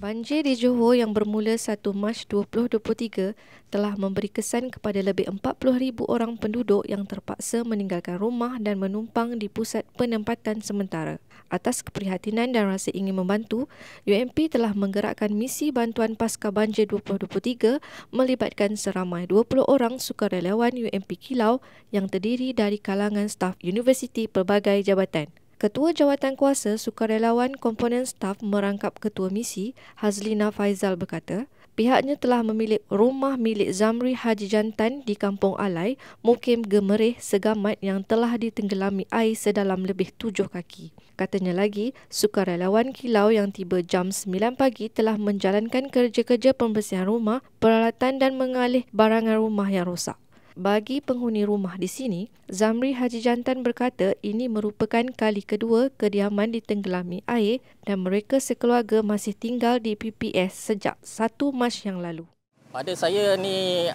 Banjir di Johor yang bermula 1 Mac 2023 telah memberi kesan kepada lebih 40,000 orang penduduk yang terpaksa meninggalkan rumah dan menumpang di pusat penempatan sementara. Atas keprihatinan dan rasa ingin membantu, UMP telah menggerakkan misi bantuan pasca banjir 2023 melibatkan seramai 20 orang sukarelawan UMP Kilau yang terdiri dari kalangan staf universiti pelbagai jabatan. Ketua Jawatan Kuasa Sukarelawan Komponen Staf Merangkap Ketua Misi, Hazlina Faizal berkata, pihaknya telah memilih rumah milik Zamri Haji Jantan di Kampung Alai, Mukim Gemerih Segamat yang telah ditenggelami air sedalam lebih tujuh kaki. Katanya lagi, sukarelawan kilau yang tiba jam 9 pagi telah menjalankan kerja-kerja pembersihan rumah, peralatan dan mengalih barangan rumah yang rosak bagi penghuni rumah di sini, Zamri Haji Jantan berkata ini merupakan kali kedua kediaman ditenggelami air dan mereka sekeluarga masih tinggal di PPS sejak 1 Mac yang lalu. Pada saya ni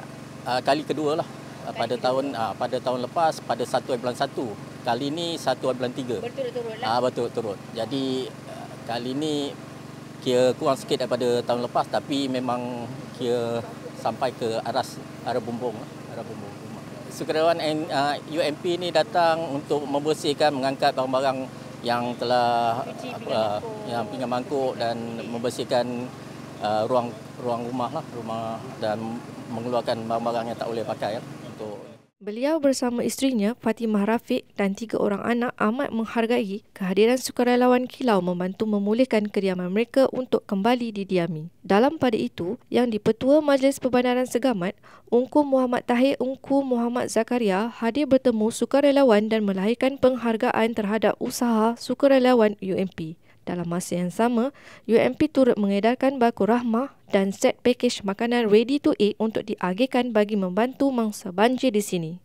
uh, kali kedua lah. Ah, kali pada kedua. tahun uh, pada tahun lepas pada 1 bulan 1. Kali ini 1 bulan 3. berturut betul lah. Uh, berturut-turut. Jadi uh, kali ini kira kurang sikit daripada tahun lepas tapi memang kira sampai ke aras arah bumbung. Lah. Rabumbu. Sukarawan UMP uh, ini datang untuk membersihkan, mengangkat barang-barang yang telah apa, uh, yang pinggan mangkuk dan membersihkan uh, ruang ruang rumah lah, rumah dan mengeluarkan barang-barang yang tak boleh pakai. Ya. Beliau bersama isterinya Fatimah Rafiq dan tiga orang anak amat menghargai kehadiran sukarelawan kilau membantu memulihkan kediaman mereka untuk kembali didiami. Dalam pada itu, yang dipetua Majlis Perbandaran Segamat, Ungku Muhammad Tahir Ungku Muhammad Zakaria hadir bertemu sukarelawan dan melahirkan penghargaan terhadap usaha sukarelawan UMP. Dalam masa yang sama, UMP turut mengedarkan baku rahmah dan set pakej makanan ready to eat untuk diagihkan bagi membantu mangsa banjir di sini.